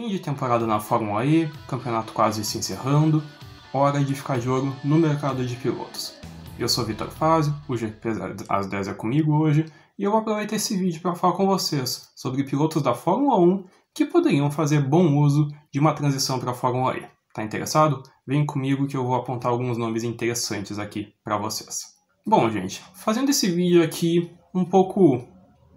Fim de temporada na Fórmula E, campeonato quase se encerrando, hora de ficar de olho no mercado de pilotos. Eu sou Vitor Fazio, o GP às 10 é comigo hoje, e eu aproveito esse vídeo para falar com vocês sobre pilotos da Fórmula 1 que poderiam fazer bom uso de uma transição para a Fórmula E. Tá interessado? Vem comigo que eu vou apontar alguns nomes interessantes aqui para vocês. Bom, gente, fazendo esse vídeo aqui um pouco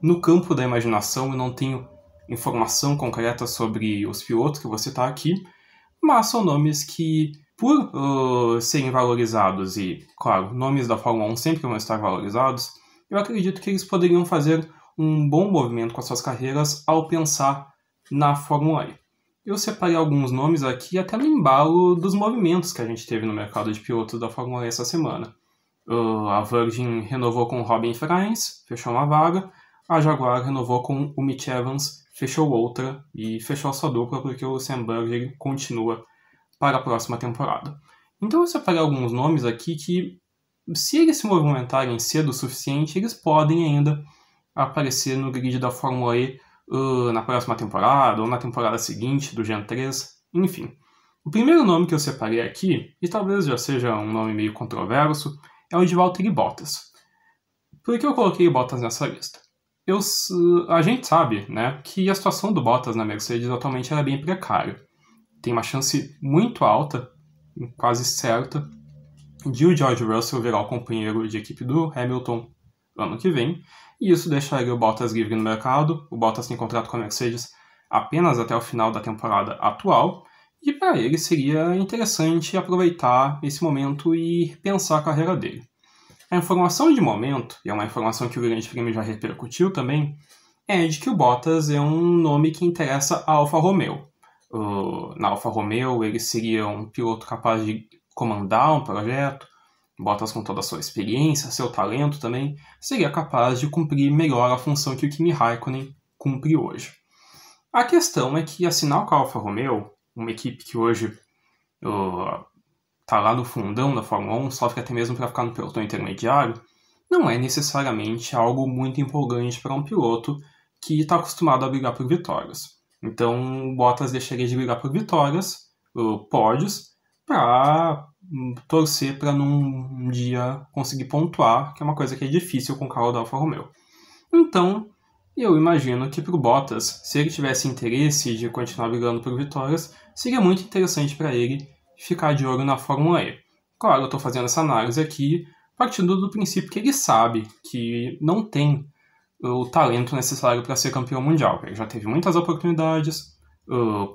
no campo da imaginação, eu não tenho informação concreta sobre os pilotos que você está aqui, mas são nomes que, por uh, serem valorizados, e claro, nomes da Fórmula 1 sempre vão estar valorizados, eu acredito que eles poderiam fazer um bom movimento com as suas carreiras ao pensar na Fórmula E. Eu separei alguns nomes aqui até no embalo dos movimentos que a gente teve no mercado de pilotos da Fórmula E essa semana. Uh, a Virgin renovou com Robin Frains, fechou uma vaga, a Jaguar renovou com o Mitch Evans, fechou outra e fechou a sua dupla porque o Sam Burger continua para a próxima temporada. Então eu separei alguns nomes aqui que, se eles se movimentarem cedo o suficiente, eles podem ainda aparecer no grid da Fórmula E uh, na próxima temporada ou na temporada seguinte do Gen 3, enfim. O primeiro nome que eu separei aqui, e talvez já seja um nome meio controverso, é o de Valtteri Bottas. Por que eu coloquei Bottas nessa lista? eu, a gente sabe né, que a situação do Bottas na Mercedes atualmente era é bem precária. Tem uma chance muito alta, quase certa, de o George Russell virar o companheiro de equipe do Hamilton ano que vem, e isso deixaria o Bottas livre no mercado. O Bottas tem contrato com a Mercedes apenas até o final da temporada atual, e para ele seria interessante aproveitar esse momento e pensar a carreira dele. A informação de momento, e é uma informação que o Grande Prêmio já repercutiu também, é de que o Bottas é um nome que interessa a Alfa Romeo. Uh, na Alfa Romeo, ele seria um piloto capaz de comandar um projeto, Bottas, com toda a sua experiência, seu talento também, seria capaz de cumprir melhor a função que o Kimi Raikkonen cumpre hoje. A questão é que assinar com a Alfa Romeo, uma equipe que hoje uh, tá lá no fundão da Fórmula 1, sofre até mesmo para ficar no pelotão intermediário, não é necessariamente algo muito empolgante para um piloto que está acostumado a brigar por vitórias. Então, o Bottas deixaria de brigar por vitórias, pódios, para hum, torcer para num dia conseguir pontuar, que é uma coisa que é difícil com o carro da Alfa Romeo. Então, eu imagino que para o Bottas, se ele tivesse interesse de continuar brigando por vitórias, seria muito interessante para ele ficar de olho na Fórmula E. Claro, eu estou fazendo essa análise aqui partindo do princípio que ele sabe que não tem o talento necessário para ser campeão mundial. Ele já teve muitas oportunidades,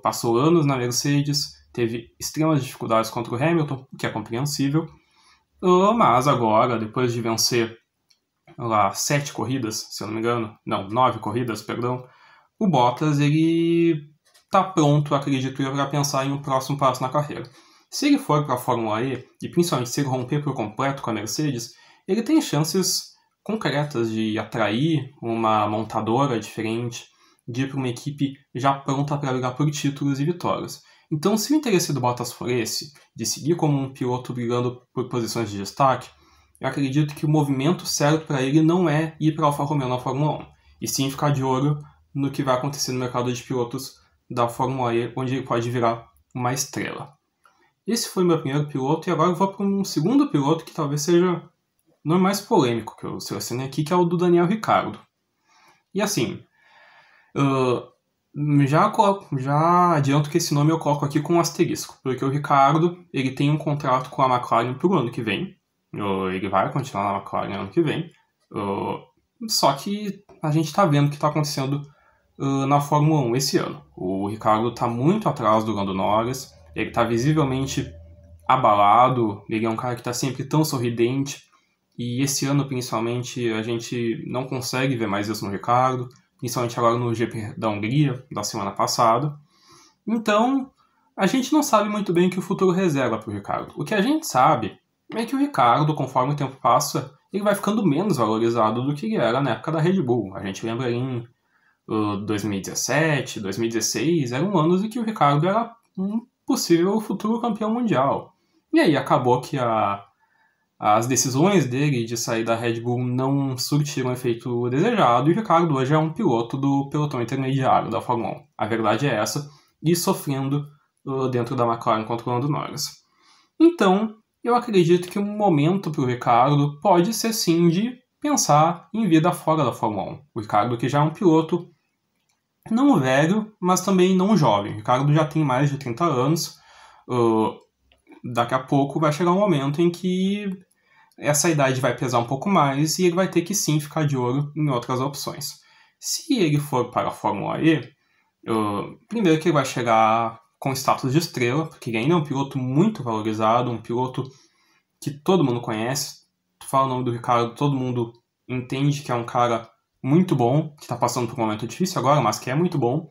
passou anos na Mercedes, teve extremas dificuldades contra o Hamilton, o que é compreensível, mas agora, depois de vencer lá sete corridas, se eu não me engano, não, nove corridas, perdão, o Bottas ele tá pronto, acredito eu, para pensar em um próximo passo na carreira. Se ele for para a Fórmula E, e principalmente se ele romper por completo com a Mercedes, ele tem chances concretas de atrair uma montadora diferente, de ir para uma equipe já pronta para brigar por títulos e vitórias. Então, se o interesse do Bottas for esse, de seguir como um piloto brigando por posições de destaque, eu acredito que o movimento certo para ele não é ir para a Alfa Romeo na Fórmula 1, e sim ficar de olho no que vai acontecer no mercado de pilotos da Fórmula E, onde ele pode virar uma estrela. Esse foi meu primeiro piloto e agora eu vou para um segundo piloto que talvez seja o é mais polêmico que eu selecionei aqui, que é o do Daniel Ricardo. E assim, uh, já, já adianto que esse nome eu coloco aqui com um asterisco, porque o Ricardo ele tem um contrato com a McLaren para o ano que vem, uh, ele vai continuar na McLaren ano que vem, uh, só que a gente está vendo o que está acontecendo na Fórmula 1 esse ano. O Ricardo está muito atrás do Lando Norris, ele está visivelmente abalado, ele é um cara que está sempre tão sorridente. E esse ano, principalmente, a gente não consegue ver mais isso no Ricardo, principalmente agora no GP da Hungria, da semana passada. Então, a gente não sabe muito bem o que o futuro reserva para o Ricardo. O que a gente sabe é que o Ricardo, conforme o tempo passa, ele vai ficando menos valorizado do que era na época da Red Bull. A gente lembra em 2017, uh, 2016, eram anos em que o Ricardo era um possível futuro campeão mundial. E aí acabou que a, as decisões dele de sair da Red Bull não surtiram o efeito desejado e o Ricardo hoje é um piloto do pelotão intermediário da Fórmula 1. A verdade é essa, e sofrendo uh, dentro da McLaren contra o Norris. Então, eu acredito que um momento para o Ricardo pode ser sim de pensar em vida fora da Fórmula 1. O Ricardo, que já é um piloto não velho, mas também não jovem. Ricardo já tem mais de 30 anos. Uh, daqui a pouco vai chegar um momento em que essa idade vai pesar um pouco mais e ele vai ter que sim ficar de olho em outras opções. Se ele for para a Fórmula E, uh, primeiro que ele vai chegar com status de estrela, porque ele ainda é um piloto muito valorizado, um piloto que todo mundo conhece. Tu fala o nome do Ricardo, todo mundo entende que é um cara muito bom, que está passando por um momento difícil agora, mas que é muito bom,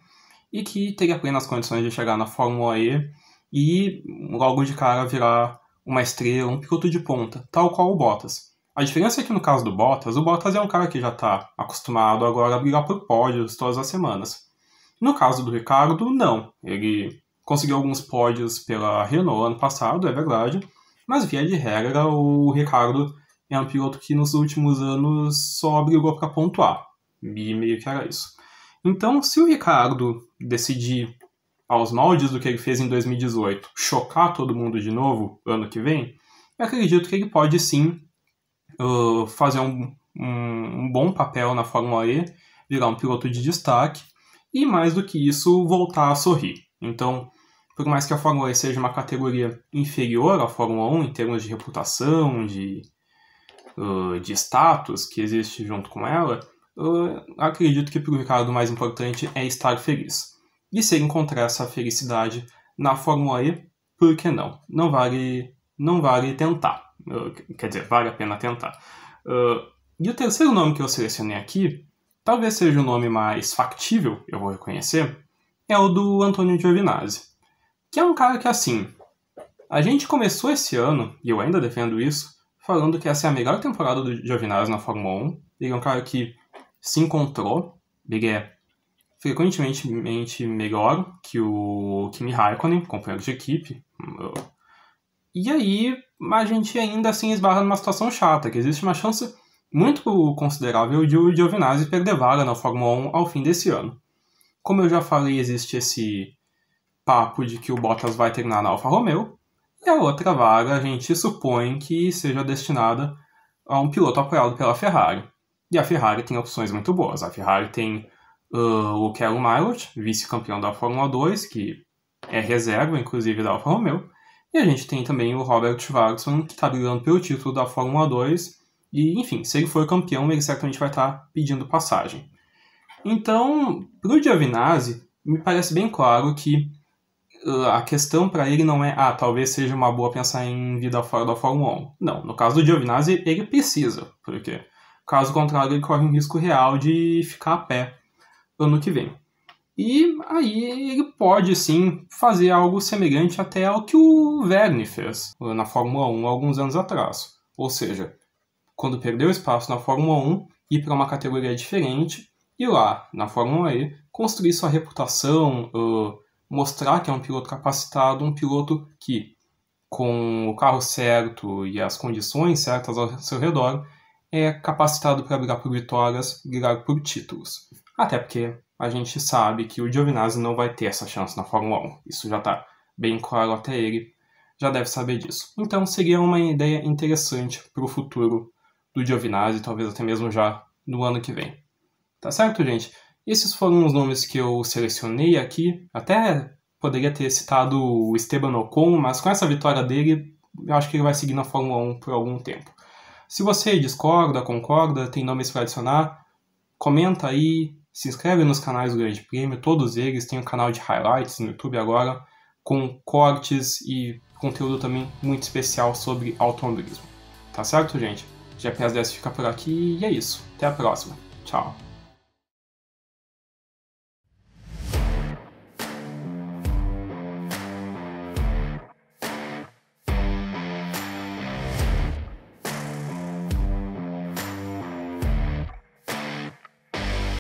e que teria plenas condições de chegar na Fórmula E e logo de cara virar uma estrela, um piloto de ponta, tal qual o Bottas. A diferença é que no caso do Bottas, o Bottas é um cara que já está acostumado agora a brigar por pódios todas as semanas. No caso do Ricardo, não. Ele conseguiu alguns pódios pela Renault ano passado, é verdade, mas via de regra o Ricardo é um piloto que nos últimos anos só brigou para pontuar. E meio que era isso. Então, se o Ricardo decidir, aos moldes do que ele fez em 2018, chocar todo mundo de novo ano que vem, eu acredito que ele pode sim uh, fazer um, um, um bom papel na Fórmula E, virar um piloto de destaque e, mais do que isso, voltar a sorrir. Então, por mais que a Fórmula E seja uma categoria inferior à Fórmula 1 em termos de reputação, de, uh, de status que existe junto com ela, eu acredito que para o Ricardo o mais importante é estar feliz. E se ele encontrar essa felicidade na Fórmula E, por que não? Não vale, não vale tentar. Quer dizer, vale a pena tentar. Uh, e o terceiro nome que eu selecionei aqui, talvez seja o nome mais factível, eu vou reconhecer, é o do Antônio Giovinazzi, que é um cara que, assim, a gente começou esse ano, e eu ainda defendo isso, falando que essa é a melhor temporada do Giovinazzi na Fórmula 1. Ele é um cara que se encontrou. Ele é frequentemente melhor que o Kimi Raikkonen, companheiro de equipe. E aí a gente ainda assim esbarra numa situação chata, que existe uma chance muito considerável de o Giovinazzi perder vaga na Fórmula 1 ao fim desse ano. Como eu já falei, existe esse papo de que o Bottas vai terminar na Alfa Romeo, e a outra vaga a gente supõe que seja destinada a um piloto apoiado pela Ferrari. E a Ferrari tem opções muito boas. A Ferrari tem uh, o Kelly Milot, vice-campeão da Fórmula 2, que é reserva, inclusive, da Alfa Romeo. E a gente tem também o Robert Schwarzman, que está brigando pelo título da Fórmula 2. E, enfim, se ele for campeão, ele certamente vai estar tá pedindo passagem. Então, para o Giovinazzi, me parece bem claro que uh, a questão para ele não é, ah, talvez seja uma boa pensar em vida fora da Fórmula 1. Não, no caso do Giovinazzi, ele precisa, porque quê? Caso contrário, ele corre um risco real de ficar a pé ano que vem. E aí ele pode sim fazer algo semelhante até ao que o Verne fez na Fórmula 1 alguns anos atrás. Ou seja, quando perdeu espaço na Fórmula 1, ir para uma categoria diferente e lá, na Fórmula E, construir sua reputação, uh, mostrar que é um piloto capacitado, um piloto que, com o carro certo e as condições certas ao seu redor, é capacitado para brigar por vitórias, brigar por títulos. Até porque a gente sabe que o Giovinazzi não vai ter essa chance na Fórmula 1. Isso já está bem claro até ele, já deve saber disso. Então seria uma ideia interessante para o futuro do Giovinazzi, talvez até mesmo já no ano que vem. Tá certo, gente? Esses foram os nomes que eu selecionei aqui. Até poderia ter citado o Esteban Ocon, mas com essa vitória dele, eu acho que ele vai seguir na Fórmula 1 por algum tempo. Se você discorda, concorda, tem nomes para adicionar, comenta aí, se inscreve nos canais do Grande Prêmio, todos eles têm um canal de highlights no YouTube agora, com cortes e conteúdo também muito especial sobre automobilismo. Tá certo, gente? GPS10 fica por aqui e é isso. Até a próxima. Tchau.